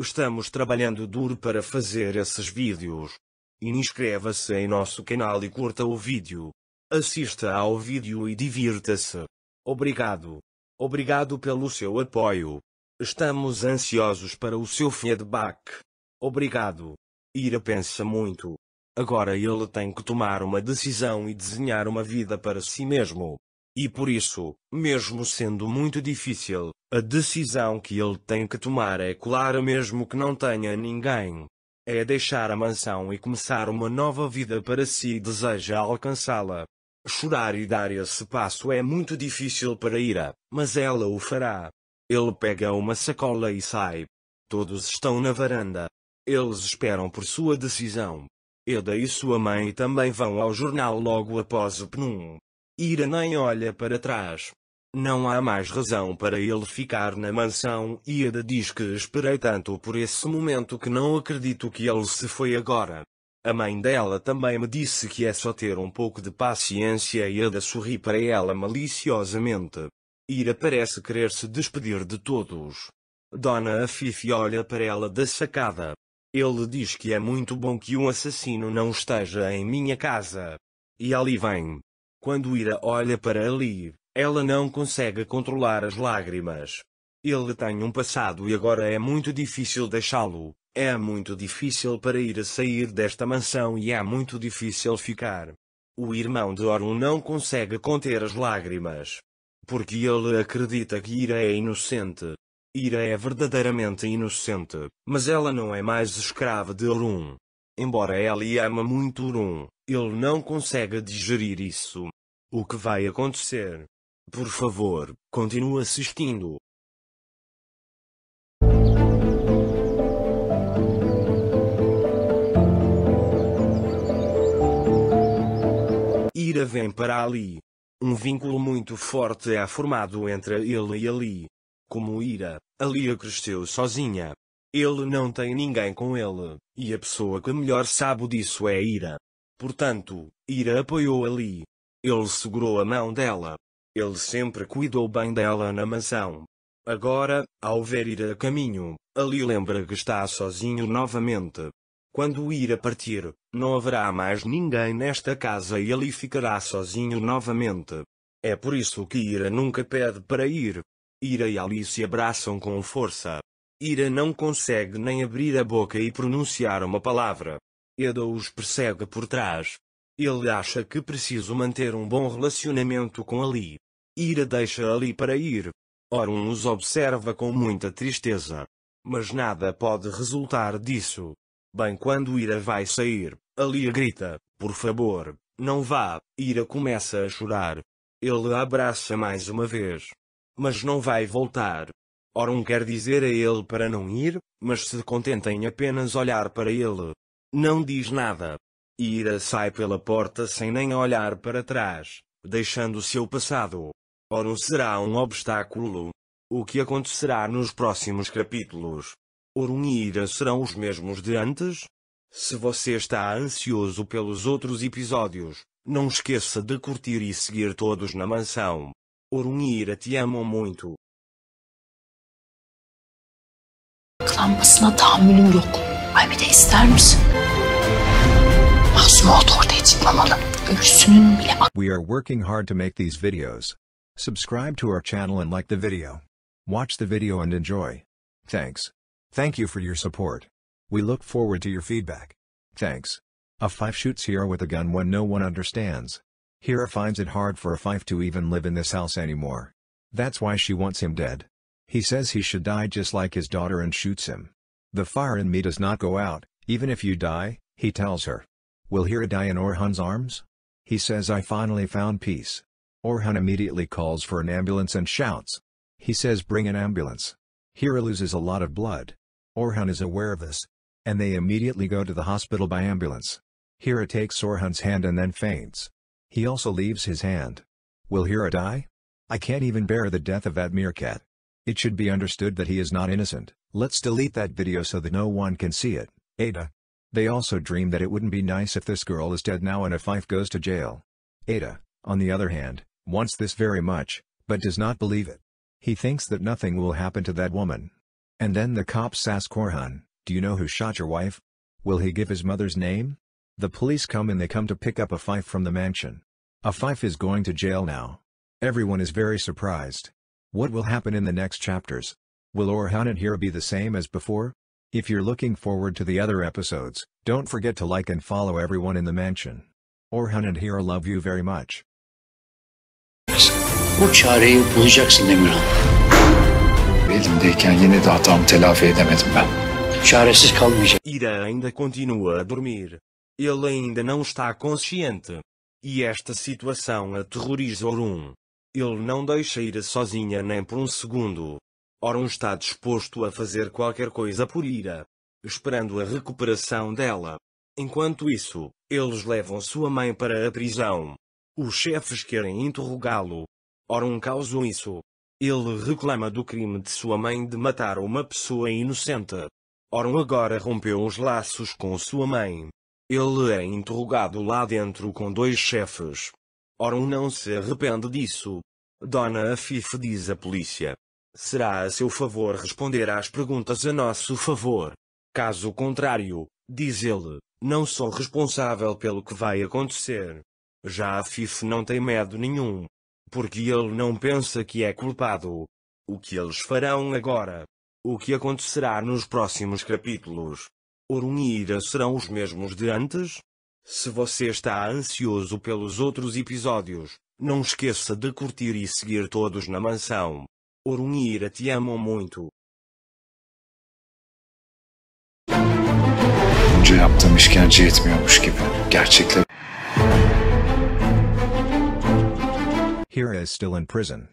Estamos trabalhando duro para fazer esses vídeos. Inscreva-se em nosso canal e curta o vídeo. Assista ao vídeo e divirta-se. Obrigado. Obrigado pelo seu apoio. Estamos ansiosos para o seu feedback. Obrigado. Ira pensa muito. Agora ele tem que tomar uma decisão e desenhar uma vida para si mesmo. E por isso, mesmo sendo muito difícil, a decisão que ele tem que tomar é clara mesmo que não tenha ninguém. É deixar a mansão e começar uma nova vida para si e deseja alcançá-la. Chorar e dar esse passo é muito difícil para Ira, mas ela o fará. Ele pega uma sacola e sai. Todos estão na varanda. Eles esperam por sua decisão. Eda e sua mãe também vão ao jornal logo após o PNUM. Ira nem olha para trás. Não há mais razão para ele ficar na mansão. Ida diz que esperei tanto por esse momento que não acredito que ele se foi agora. A mãe dela também me disse que é só ter um pouco de paciência e Ada sorri para ela maliciosamente. Ira parece querer se despedir de todos. Dona Afife olha para ela da sacada. Ele diz que é muito bom que um assassino não esteja em minha casa. E ali vem. Quando Ira olha para Ali, ela não consegue controlar as lágrimas. Ele tem um passado e agora é muito difícil deixá-lo. É muito difícil para Ira sair desta mansão e é muito difícil ficar. O irmão de Orun não consegue conter as lágrimas. Porque ele acredita que Ira é inocente. Ira é verdadeiramente inocente, mas ela não é mais escrava de Orun. Embora ela ama muito Orun, ele não consegue digerir isso. O que vai acontecer? Por favor, continue assistindo. Ira vem para ali. Um vínculo muito forte é formado entre ele e Ali. Como Ira, Ali cresceu sozinha. Ele não tem ninguém com ele, e a pessoa que melhor sabe disso é Ira. Portanto, Ira apoiou ali. Ele segurou a mão dela. Ele sempre cuidou bem dela na mansão. Agora, ao ver Ira a caminho, Ali lembra que está sozinho novamente. Quando Ira partir, não haverá mais ninguém nesta casa e Ali ficará sozinho novamente. É por isso que Ira nunca pede para ir. Ira e Ali se abraçam com força. Ira não consegue nem abrir a boca e pronunciar uma palavra. Eda os persegue por trás. Ele acha que preciso manter um bom relacionamento com Ali. Ira deixa Ali para ir. Orun os observa com muita tristeza. Mas nada pode resultar disso. Bem quando Ira vai sair, Ali grita, por favor, não vá, Ira começa a chorar. Ele a abraça mais uma vez. Mas não vai voltar. Orun quer dizer a ele para não ir, mas se contentem em apenas olhar para ele. Não diz nada. Ira sai pela porta sem nem olhar para trás, deixando seu passado. Oro será um obstáculo. O que acontecerá nos próximos capítulos? Orun e Ira serão os mesmos de antes? Se você está ansioso pelos outros episódios, não esqueça de curtir e seguir todos na mansão. Orun e Ira te amam muito. Yıklanmasına tahammülüm yok. Ay bir de ister misin? Ölüsünün bile We are working hard to make these videos. Subscribe to our channel and like the video. Watch the video and enjoy. Thanks. Thank you for your support. We look forward to your feedback. Thanks. A five shoots hero with a gun when no one understands. Hera finds it hard for a five to even live in this house anymore. That's why she wants him dead. He says he should die just like his daughter and shoots him. The fire in me does not go out, even if you die, he tells her. Will Hira die in Orhan's arms? He says I finally found peace. Orhan immediately calls for an ambulance and shouts. He says bring an ambulance. Hira loses a lot of blood. Orhan is aware of this. And they immediately go to the hospital by ambulance. Hira takes Orhan's hand and then faints. He also leaves his hand. Will Hira die? I can't even bear the death of that meerkat. It should be understood that he is not innocent. Let's delete that video so that no one can see it. Ada, they also dream that it wouldn't be nice if this girl is dead now and if Fife goes to jail. Ada, on the other hand, wants this very much, but does not believe it. He thinks that nothing will happen to that woman. And then the cops ask Korhan, do you know who shot your wife? Will he give his mother's name? The police come and they come to pick up a Fife from the mansion. A Fife is going to jail now. Everyone is very surprised. What will happen in the next chapters? Will Orhan and Hira be the same as before? If you're looking forward to the other episodes, don't forget to like and follow everyone in the mansion. Orhan and Hira love you very much. çareyi bulacaksın Emirhan. Elimdeyken yine de telafi edemedim ben. Çaresiz kalmayacak. Ira ainda continua a dormir. Ele ainda não está consciente. E esta situação aterroriza Orun. Ele não deixa Ira sozinha nem por um segundo ora um está disposto a fazer qualquer coisa por ira, esperando a recuperação dela. Enquanto isso, eles levam sua mãe para a prisão. Os chefes querem interrogá-lo. Ora um causam isso. Ele reclama do crime de sua mãe de matar uma pessoa inocente. Oron agora rompeu os laços com sua mãe. Ele é interrogado lá dentro com dois chefes. Oron não se arrepende disso. Dona Afif diz à polícia. Será a seu favor responder às perguntas a nosso favor. Caso contrário, diz ele, não sou responsável pelo que vai acontecer. Já a FIF não tem medo nenhum. Porque ele não pensa que é culpado. O que eles farão agora? O que acontecerá nos próximos capítulos? Orun e Ira serão os mesmos de antes? Se você está ansioso pelos outros episódios, não esqueça de curtir e seguir todos na mansão. Orunhira te amo muito. Önce yaptığım işkence gibi. Hira is still in prison.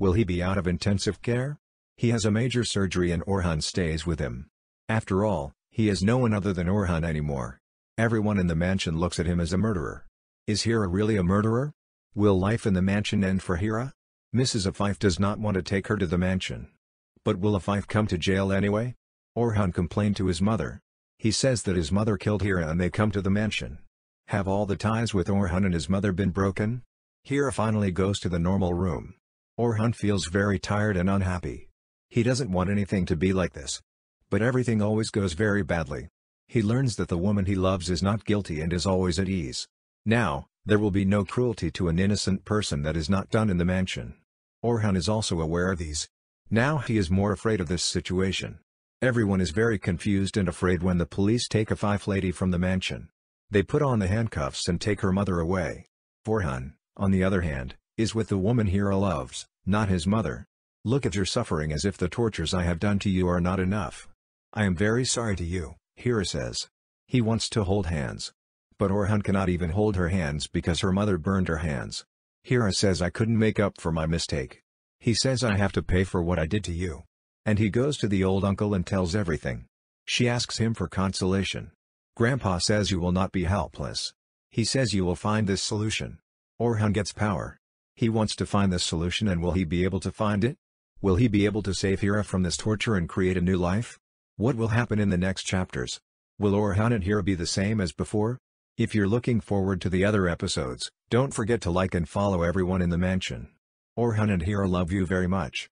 Will he be out of intensive care? He has a major surgery and Orhan stays with him. After all, he is no one other than Orhan anymore. Everyone in the mansion looks at him as a murderer. Is Hira really a murderer? Will life in the mansion end for Hira? Mrs. Afife does not want to take her to the mansion. But will Afife come to jail anyway? Orhan complained to his mother. He says that his mother killed Hira and they come to the mansion. Have all the ties with Orhan and his mother been broken? Hira finally goes to the normal room. Orhan feels very tired and unhappy. He doesn't want anything to be like this. But everything always goes very badly. He learns that the woman he loves is not guilty and is always at ease. Now, there will be no cruelty to an innocent person that is not done in the mansion. Orhan is also aware of these. Now he is more afraid of this situation. Everyone is very confused and afraid when the police take a five lady from the mansion. They put on the handcuffs and take her mother away. Orhan, on the other hand, is with the woman Hira loves, not his mother. Look at your suffering as if the tortures I have done to you are not enough. I am very sorry to you, Hira says. He wants to hold hands. But Orhan cannot even hold her hands because her mother burned her hands. Hira says I couldn't make up for my mistake. He says I have to pay for what I did to you. And he goes to the old uncle and tells everything. She asks him for consolation. Grandpa says you will not be helpless. He says you will find this solution. Orhan gets power. He wants to find this solution and will he be able to find it? Will he be able to save Hira from this torture and create a new life? What will happen in the next chapters? Will Orhan and Hira be the same as before? If you're looking forward to the other episodes, don't forget to like and follow everyone in the mansion. Orhan and Hira love you very much.